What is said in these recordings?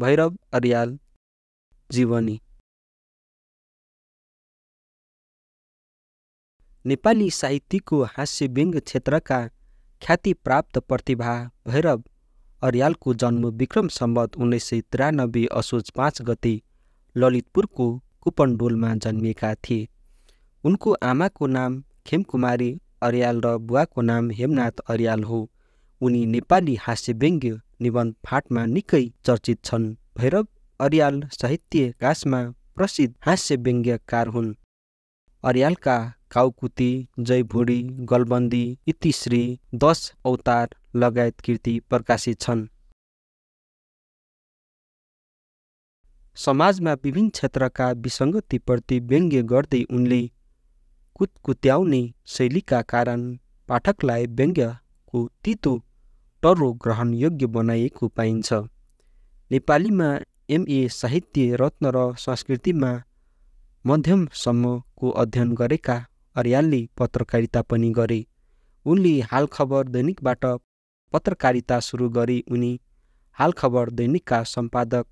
भैरव अर्याल जीवनी नेपाली साहित्यको हास्य व्यङ्ग क्षेत्रका ख्यातिप्राप्त प्रतिभा भैरव अर्यालको जन्म विक्रम सम्बत उन्नाइस सय त्रियानब्बे असोज पाँच गते ललितपुरको कुपनडोलमा जन्मिएका थिए उनको आमाको नाम खेमकुमारी अर्याल र बुवाको नाम हेमनाथ अर्याल हो उनी नेपाली हास्य व्यङ्ग्य निबन्ध फाटमा निकै चर्चित छन् भैरव अर्याल साहित्यकाशमा प्रसिद्ध हास्य व्यङ्ग्यकार हुन् अर्यालका काउकुती जयभुडी गलबन्दी इतिश्री दश अवतार लगायत कृति प्रकाशित छन् समाजमा विभिन्न क्षेत्रका विसङ्गतिप्रति व्यङ्ग्य गर्दै उनले कुतकुत्याउने शैलीका कारण पाठकलाई व्यङ्ग्यको तितो टर्रो ग्रहणयोग्य बनाइएको पाइन्छ नेपालीमा एमए साहित्य रत्न र संस्कृतिमा मध्यमसम्मको अध्ययन गरेका अर्यालले पत्रकारिता पनि गरे उनले हालखबर दैनिकबाट पत्रकारिता सुरु गरे उनी हालखबर दैनिकका सम्पादक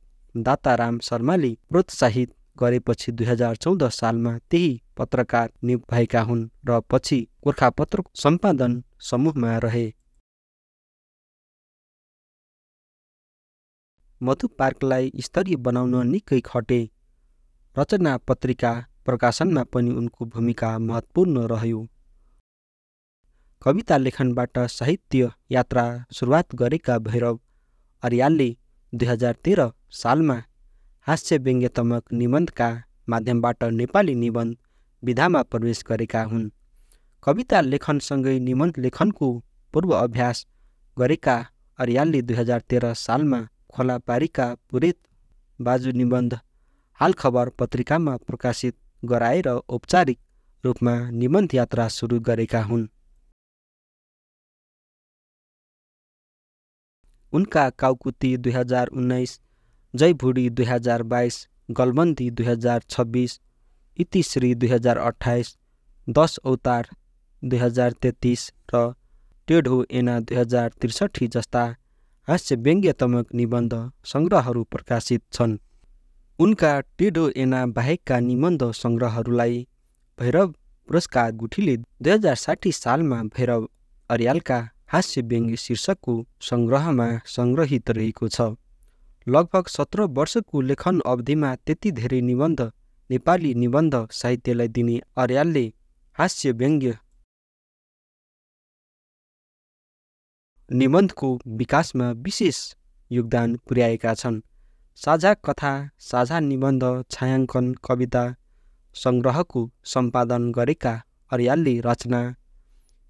दाताराम शर्माले प्रोत्साहित गरेपछि दुई हजार चौध सालमा त्यही पत्रकार नियुक्त भएका हुन् र पछि गोर्खापत्र सम्पादन समूहमा रहे मधु पार्कलाई स्तरीय बनाउन निकै खटे रचना पत्रिका प्रकाशनमा पनि उनको भूमिका महत्त्वपूर्ण रह्यो कविता लेखनबाट साहित्य यात्रा सुरुवात गरेका भैरव अर्यालले दुई हजार तेह्र सालमा हास्य व्यङ्ग्यतमक निबन्धका माध्यमबाट नेपाली निबन्ध विधामा प्रवेश गरेका हुन् कविता लेखनसँगै निबन्ध लेखनको पूर्व अभ्यास गरेका अर्यालले दुई हजार तेह्र सालमा खोलापारीका पुरेत बाजु निबन्ध हालखबर पत्रिकामा प्रकाशित गराएर औपचारिक रूपमा निबन्ध यात्रा सुरु गरेका हुन् उनका काउकुती दुई हजार उन्नाइस जयभुडी दुई हजार बाइस गलबन्दी दुई हजार छब्बिस इतिश्री दुई हजार अठाइस दस औतार दुई हजार तेत्तिस र टेढो एना दुई हजार त्रिसठी जस्ता हास्य व्यङ्ग्यात्मक निबन्ध सङ्ग्रहहरू प्रकाशित छन् उनका टेडो एना बाहेकका निबन्ध सङ्ग्रहहरूलाई भैरव पुरस्कार गुठीले दुई हजार साठी सालमा भैरव अर्यालका हास्य व्यङ्ग्य शीर्षकको सङ्ग्रहमा सङ्ग्रहित रहेको छ लगभग सत्र वर्षको लेखन अवधिमा त्यति धेरै निबन्ध नेपाली निबन्ध साहित्यलाई दिने अर्यालले हास्य व्यङ्ग्य निबन्धको विकासमा विशेष योगदान पुर्याएका छन् साझा कथा साझा निबन्ध छायाङ्कन कविता सङ्ग्रहको सम्पादन गरेका अर्यालले रचना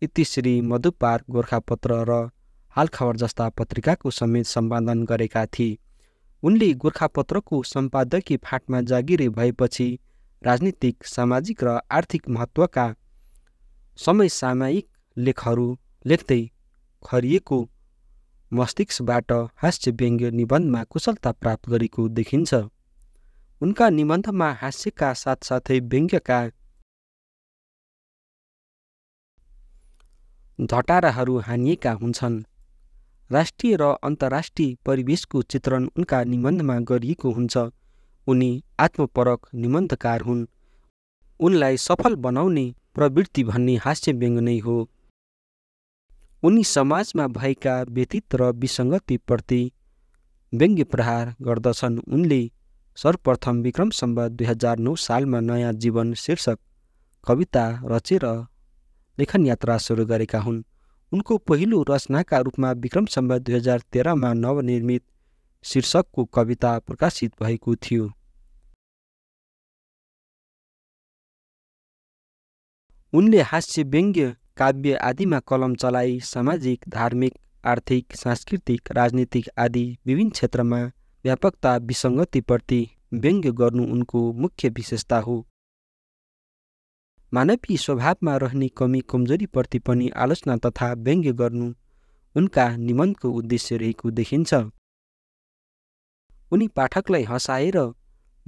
इतिश्री मधुपार गोर्खापत्र र हालखबर जस्ता पत्रिकाको समेत सम्पादन गरेका थिए उनले गोर्खापत्रको सम्पादकीय फाँटमा जागिरे भएपछि राजनीतिक सामाजिक र आर्थिक महत्त्वका समसामयिक लेखहरू लेख्दै खरिएको मस्तिष्कबाट हास्य व्यङ्ग्य निबन्धमा कुशलता प्राप्त गरेको देखिन्छ उनका निबन्धमा हास्यका साथसाथै व्यङ्ग्यका झटाराहरू हानिएका हुन्छन् राष्ट्रिय र अन्तर्राष्ट्रिय परिवेशको चित्रण उनका निबन्धमा गरिएको हुन्छ उनी आत्मपरक निबन्धकार हुन् उनलाई सफल बनाउने प्रवृत्ति भन्ने हास्य हास्यव्यङ्ग नै हो उनी समाजमा भएका व्यतीत र विसङ्गतिप्रति व्यङ्ग्य प्रहार गर्दछन् उनले सर्वप्रथम विक्रम सम्ब दुई हजार नौ सालमा नयाँ जीवन शीर्षक कविता रचेर लेखन यात्रा सुरु गरेका हुन् उनको पहिलो रचनाका रूपमा विक्रम सम्ब दुई हजार तेह्रमा नवनिर्मित शीर्षकको कविता प्रकाशित भएको थियो उनले हास्य व्यङ्ग्य काव्य आदिमा कलम चलाई सामाजिक धार्मिक आर्थिक सांस्कृतिक राजनीतिक आदि विभिन्न क्षेत्रमा व्यापकता विसङ्गतिप्रति व्यङ्ग्य गर्नु उनको मुख्य विशेषता हो मानवीय स्वभावमा रहने कमी कमजोरीप्रति पनि आलोचना तथा व्यङ्ग्य गर्नु उनका निबन्धको उद्देश्य रहेको देखिन्छ उनी पाठकलाई हँसाएर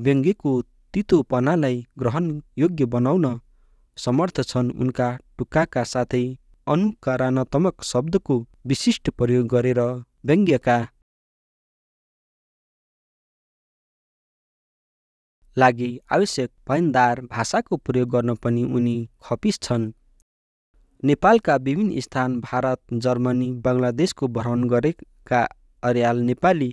व्यङ्ग्यको तितोपनालाई ग्रहण योग्य बनाउन समर्थ छन् उनका टुक्काका साथै अनुकरणात्मक शब्दको विशिष्ट प्रयोग गरेर व्यङ्ग्यका लागि आवश्यक भैन्दार भाषाको प्रयोग गर्न पनि उनी खपिस छन् नेपालका विभिन्न स्थान भारत जर्मनी बङ्गलादेशको भ्रमण गरेका अर्याल नेपाली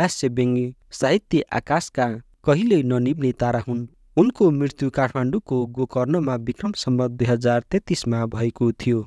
हास्य व्यङ्ग्य साहित्य आकाशका कहिल्यै ननिब्ने तारा हुन् उनको मृत्यु काठमाडौँको गोकर्णमा विक्रम सम्बत दुई हजार तेत्तिसमा भएको थियो